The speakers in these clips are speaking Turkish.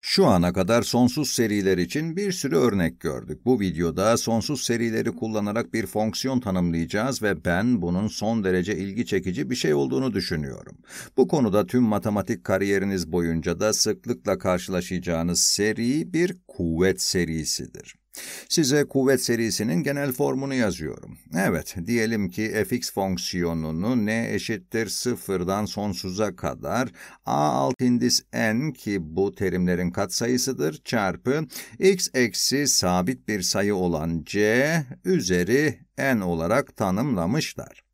Şu ana kadar sonsuz seriler için bir sürü örnek gördük. Bu videoda sonsuz serileri kullanarak bir fonksiyon tanımlayacağız ve ben bunun son derece ilgi çekici bir şey olduğunu düşünüyorum. Bu konuda tüm matematik kariyeriniz boyunca da sıklıkla karşılaşacağınız seri bir kuvvet serisidir. Size kuvvet serisinin genel formunu yazıyorum. Evet, diyelim ki fx fonksiyonunu n eşittir sıfırdan sonsuza kadar a alt indis n ki bu terimlerin katsayısıdır çarpı x eksi sabit bir sayı olan c üzeri en olarak tanımlamışlar.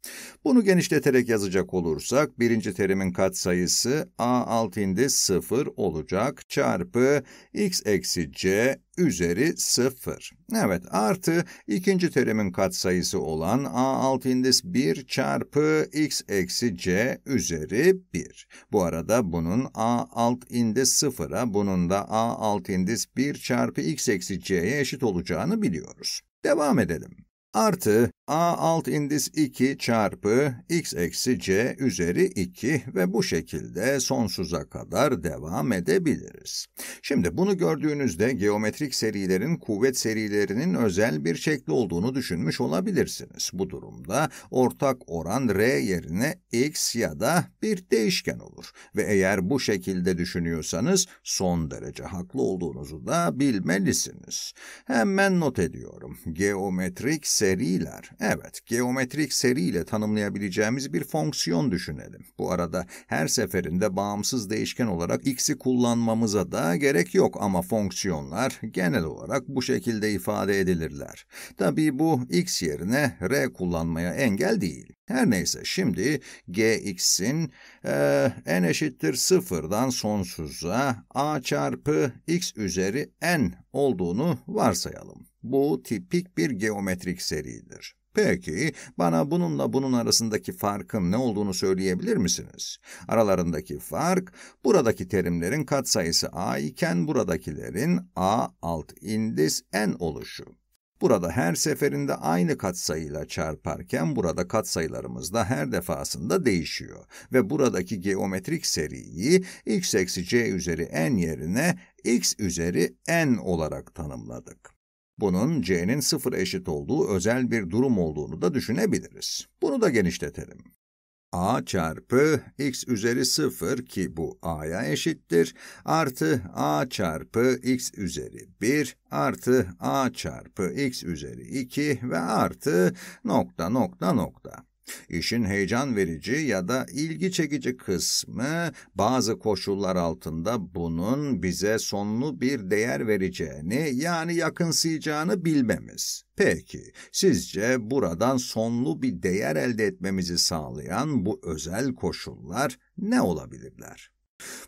Bunu genişleterek yazacak olursak birinci terimin katsayısı a alt indi 0 olacak çarpı x eksi c üzeri 0. Evet artı ikinci terimin katsayısı olan a alt indis 1 çarpı x eksi c üzeri 1. Bu arada bunun a alt indis 0'a bunun da a alt indis 1 çarpı x eksi c'ye eşit olacağını biliyoruz. Devam edelim. Artı a alt indis 2 çarpı x eksi c üzeri 2 ve bu şekilde sonsuza kadar devam edebiliriz. Şimdi bunu gördüğünüzde geometrik serilerin kuvvet serilerinin özel bir şekli olduğunu düşünmüş olabilirsiniz. Bu durumda ortak oran r yerine x ya da bir değişken olur ve eğer bu şekilde düşünüyorsanız son derece haklı olduğunuzu da bilmelisiniz. Hemen not ediyorum. Geometrik seriler Evet, geometrik seriyle tanımlayabileceğimiz bir fonksiyon düşünelim. Bu arada her seferinde bağımsız değişken olarak x'i kullanmamıza da gerek yok ama fonksiyonlar genel olarak bu şekilde ifade edilirler. Tabii bu x yerine r kullanmaya engel değil. Her neyse şimdi gx'in e, n eşittir sıfırdan sonsuza a çarpı x üzeri n olduğunu varsayalım. Bu tipik bir geometrik seridir. Peki, bana bununla bunun arasındaki farkın ne olduğunu söyleyebilir misiniz? Aralarındaki fark, buradaki terimlerin katsayısı a iken buradakilerin a alt indis n oluşu. Burada her seferinde aynı katsayıyla çarparken burada katsayılarımız da her defasında değişiyor ve buradaki geometrik seriyi x eksi c üzeri n yerine x üzeri n olarak tanımladık. Bunun c'nin sıfır eşit olduğu özel bir durum olduğunu da düşünebiliriz. Bunu da genişletelim. a çarpı x üzeri 0 ki bu a'ya eşittir artı a çarpı x üzeri 1 artı a çarpı x üzeri 2 ve artı nokta nokta nokta. İşin heyecan verici ya da ilgi çekici kısmı bazı koşullar altında bunun bize sonlu bir değer vereceğini yani yakınsayacağını bilmemiz. Peki sizce buradan sonlu bir değer elde etmemizi sağlayan bu özel koşullar ne olabilirler?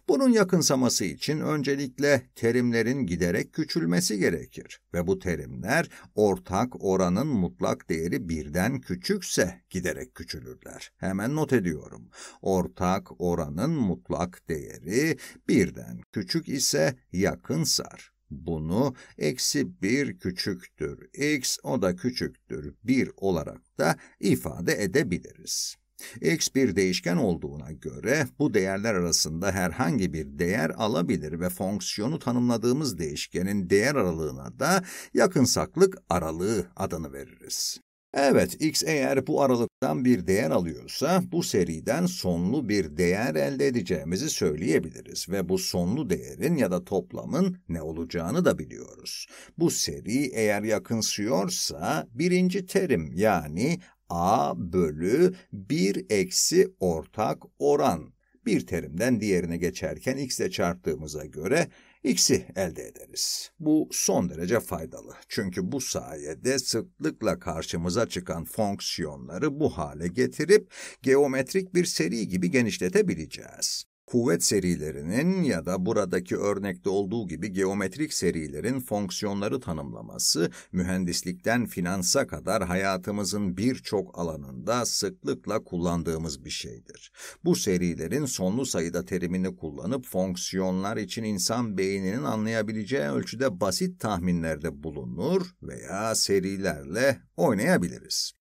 Bunun yakınsaması için öncelikle terimlerin giderek küçülmesi gerekir ve bu terimler ortak oranın mutlak değeri birden küçükse giderek küçülürler. Hemen not ediyorum. Ortak oranın mutlak değeri birden küçük ise yakınsar. Bunu eksi 1 küçüktür x o da küçüktür 1 olarak da ifade edebiliriz. X bir değişken olduğuna göre bu değerler arasında herhangi bir değer alabilir ve fonksiyonu tanımladığımız değişkenin değer aralığına da yakınsaklık aralığı adını veririz. Evet, x eğer bu aralıktan bir değer alıyorsa, bu seriden sonlu bir değer elde edeceğimizi söyleyebiliriz ve bu sonlu değerin ya da toplamın ne olacağını da biliyoruz. Bu seri eğer yakınsıyorsa, birinci terim yani A bölü 1 eksi ortak oran. Bir terimden diğerine geçerken x ile çarptığımıza göre x'i elde ederiz. Bu son derece faydalı. Çünkü bu sayede sıklıkla karşımıza çıkan fonksiyonları bu hale getirip geometrik bir seri gibi genişletebileceğiz kuvvet serilerinin ya da buradaki örnekte olduğu gibi geometrik serilerin fonksiyonları tanımlaması, mühendislikten finansa kadar hayatımızın birçok alanında sıklıkla kullandığımız bir şeydir. Bu serilerin sonlu sayıda terimini kullanıp fonksiyonlar için insan beyninin anlayabileceği ölçüde basit tahminlerde bulunur veya serilerle oynayabiliriz.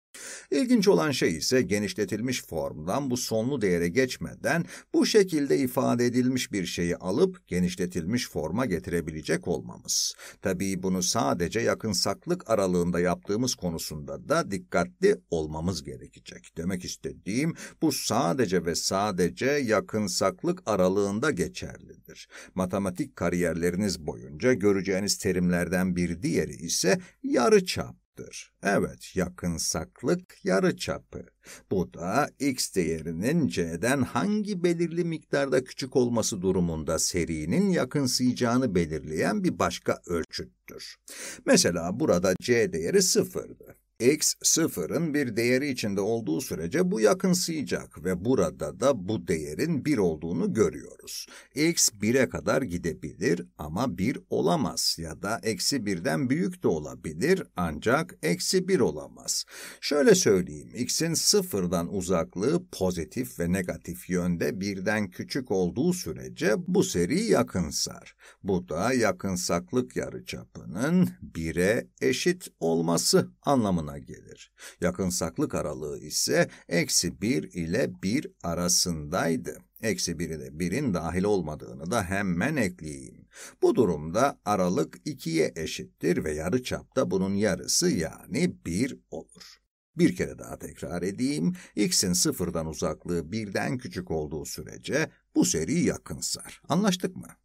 İlginç olan şey ise genişletilmiş formdan bu sonlu değere geçmeden bu şekilde ifade edilmiş bir şeyi alıp genişletilmiş forma getirebilecek olmamız. Tabii bunu sadece yakınsaklık aralığında yaptığımız konusunda da dikkatli olmamız gerekecek. Demek istediğim bu sadece ve sadece yakınsaklık aralığında geçerlidir. Matematik kariyerleriniz boyunca göreceğiniz terimlerden bir diğeri ise yarıçap çaptır. Evet, yakınsaklık saklık yarı çapı. Bu da x değerinin c'den hangi belirli miktarda küçük olması durumunda serinin yakınsayacağını belirleyen bir başka ölçüttür. Mesela burada c değeri sıfırdı x sıfırın bir değeri içinde olduğu sürece bu yakınsayacak ve burada da bu değerin 1 olduğunu görüyoruz. x 1'e kadar gidebilir ama 1 olamaz ya da eksi 1'den büyük de olabilir ancak eksi 1 olamaz. Şöyle söyleyeyim x'in sıfırdan uzaklığı pozitif ve negatif yönde birden küçük olduğu sürece bu seri yakınsar. Bu da yakınsaklık yarıçapının 1'e eşit olması anlamına anlamına gelir. Yakınsaklık aralığı ise eksi 1 ile 1 arasındaydı. Eksi 1 ile 1'in dahil olmadığını da hemen ekleyeyim. Bu durumda aralık 2'ye eşittir ve yarı çapta bunun yarısı yani 1 olur. Bir kere daha tekrar edeyim, x'in sıfırdan uzaklığı birden küçük olduğu sürece bu seri yakınsar. Anlaştık mı?